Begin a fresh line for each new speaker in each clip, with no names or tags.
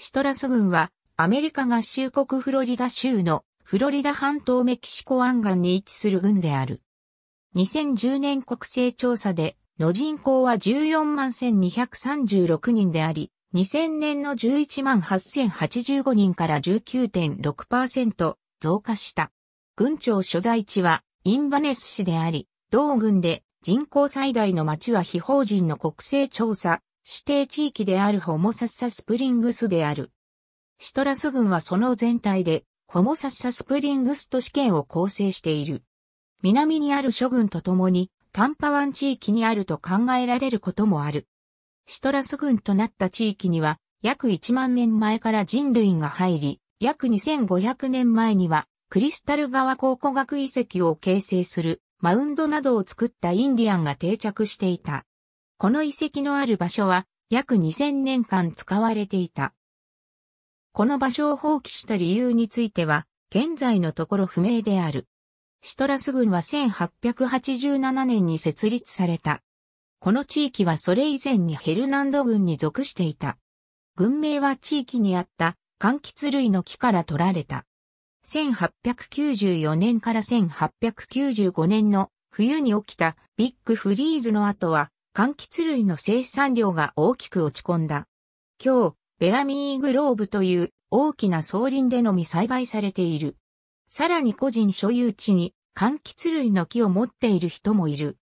シトラス軍はアメリカ合衆国フロリダ州のフロリダ半島メキシコ湾岸に位置する軍である。2010年国勢調査での人口は14万1236人であり、2000年の11万8085人から19.6%増加した。軍庁所在地はインバネス市であり、同軍で人口最大の町は非法人の国勢調査指定地域であるホモサッサスプリングスである。シトラス郡はその全体で、ホモサッサスプリングスと試験を構成している。南にある諸郡とともに、タンパ湾地域にあると考えられることもある。シトラス郡となった地域には、約1万年前から人類が入り、約2500年前には、クリスタル川考古学遺跡を形成するマウンドなどを作ったインディアンが定着していた。この遺跡のある場所は約2000年間使われていた。この場所を放棄した理由については、現在のところ不明である。シトラス郡は1887年に設立された。この地域はそれ以前にヘルナンド郡に属していた。郡名は地域にあった柑橘類の木から取られた。1894年から1895年の冬に起きたビッグフリーズの後は柑橘類の生産量が大きく落ち込んだ。今日、ベラミーグローブという大きな草林でのみ栽培されている。さらに個人所有地に柑橘類の木を持っている人もいる。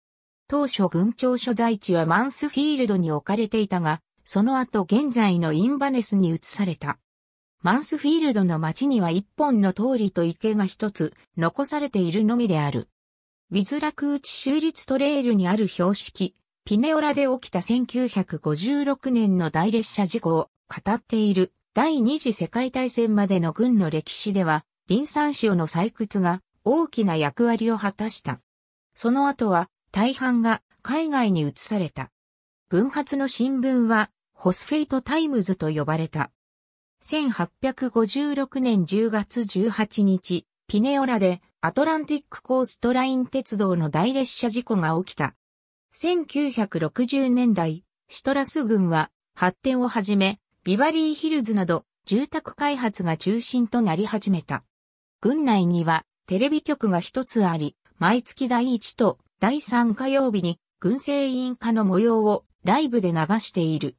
当初群長所在地はマンスフィールドに置かれていたが、その後現在のインバネスに移された。マンスフィールドの町には一本の通りと池が一つ残されているのみである。ウィズラクーチ州立トレイルにある標識、ピネオラで起きた1956年の大列車事故を語っている第二次世界大戦までの軍の歴史では、リン酸塩の採掘が大きな役割を果たした。その後は大半が海外に移された。軍発の新聞はホスフェイトタイムズと呼ばれた。1856年10月18日、ピネオラでアトランティックコーストライン鉄道の大列車事故が起きた。1960年代、シトラス郡は発展をはじめ、ビバリーヒルズなど住宅開発が中心となり始めた。郡内にはテレビ局が一つあり、毎月第1と第3火曜日に軍政委員課の模様をライブで流している。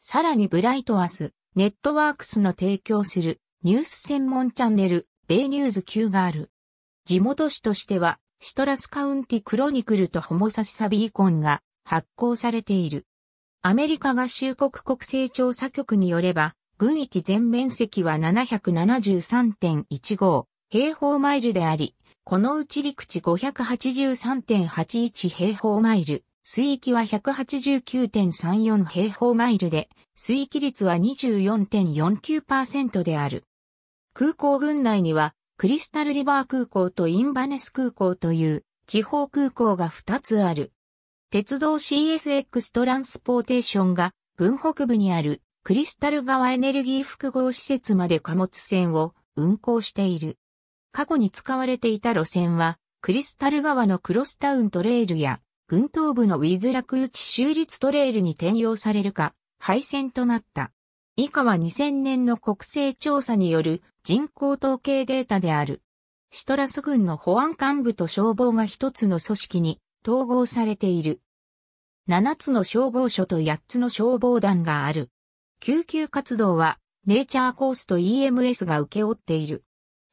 さらにブライトアス、ネットワークスの提供するニュース専門チャンネル、米ニューズ級がある。地元紙としてはシトラスカウンティクロニクルとホモサシサビーコンが発行されている。アメリカ合衆国国勢調査局によれば、軍域全面積は773.15平方マイルであり、このうち陸地583.81平方マイル、水域は189.34平方マイルで、水域率は24.49%である。空港群内にはクリスタルリバー空港とインバネス空港という地方空港が2つある。鉄道 CSX トランスポーテーションが軍北部にあるクリスタル川エネルギー複合施設まで貨物船を運行している。過去に使われていた路線はクリスタル川のクロスタウントレールや軍東部のウィズク打チ州立トレールに転用されるか廃線となった。以下は2000年の国勢調査による人口統計データである。シトラス軍の保安幹部と消防が一つの組織に統合されている。7つの消防署と8つの消防団がある。救急活動はネイチャーコースと EMS が請け負っている。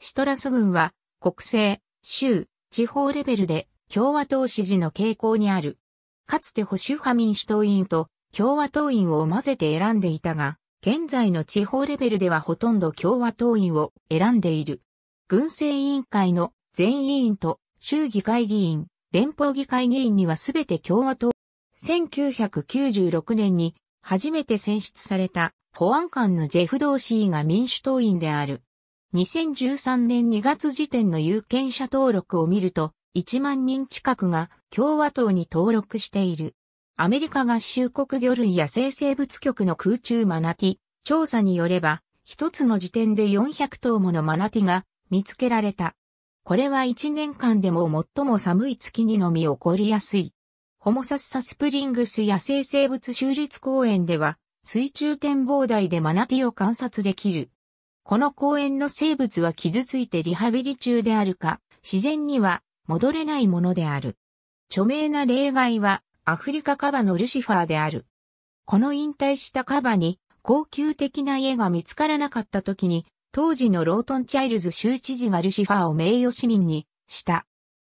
シトラス軍は国政、州、地方レベルで共和党支持の傾向にある。かつて保守派民主党員と共和党員を混ぜて選んでいたが、現在の地方レベルではほとんど共和党員を選んでいる。軍政委員会の全委員と州議会議員、連邦議会議員にはすべて共和党。1996年に初めて選出された保安官のジェフ・ドーシーが民主党員である。2013年2月時点の有権者登録を見ると、1万人近くが共和党に登録している。アメリカ合衆国魚類や生生物局の空中マナティ、調査によれば、一つの時点で400頭ものマナティが見つけられた。これは1年間でも最も寒い月にのみ起こりやすい。ホモサッサスプリングス野生生物州立公園では、水中展望台でマナティを観察できる。この公園の生物は傷ついてリハビリ中であるか、自然には戻れないものである。著名な例外はアフリカカバのルシファーである。この引退したカバに恒久的な家が見つからなかった時に、当時のロートンチャイルズ州知事がルシファーを名誉市民にした。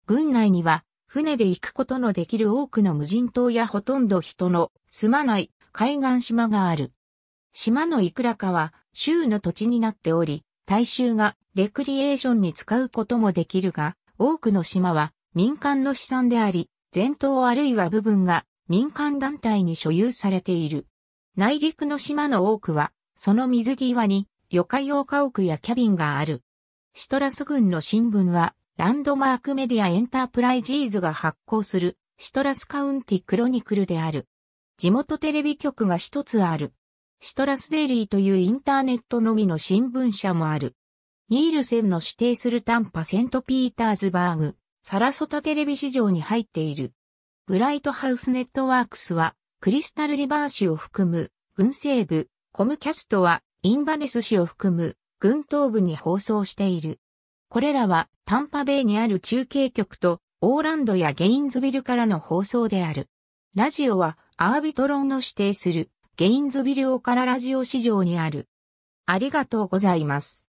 軍内には、船で行くことのできる多くの無人島やほとんど人の住まない海岸島がある。島のいくらかは州の土地になっており、大衆がレクリエーションに使うこともできるが、多くの島は民間の資産であり、全島あるいは部分が民間団体に所有されている。内陸の島の多くは、その水際に、魚介用家屋やキャビンがある。シトラス郡の新聞は、ランドマークメディアエンタープライジーズが発行する、シトラスカウンティクロニクルである。地元テレビ局が一つある。シトラスデイリーというインターネットのみの新聞社もある。ニールセンの指定するンパセントピーターズバーグ、サラソタテレビ市場に入っている。ブライトハウスネットワークスは、クリスタルリバー市を含む、軍西部、コムキャストは、インバネス市を含む、軍東部に放送している。これらは、タンパベイにある中継局と、オーランドやゲインズビルからの放送である。ラジオは、アービトロンの指定する、ゲインズビルオからラジオ市場にある。ありがとうございます。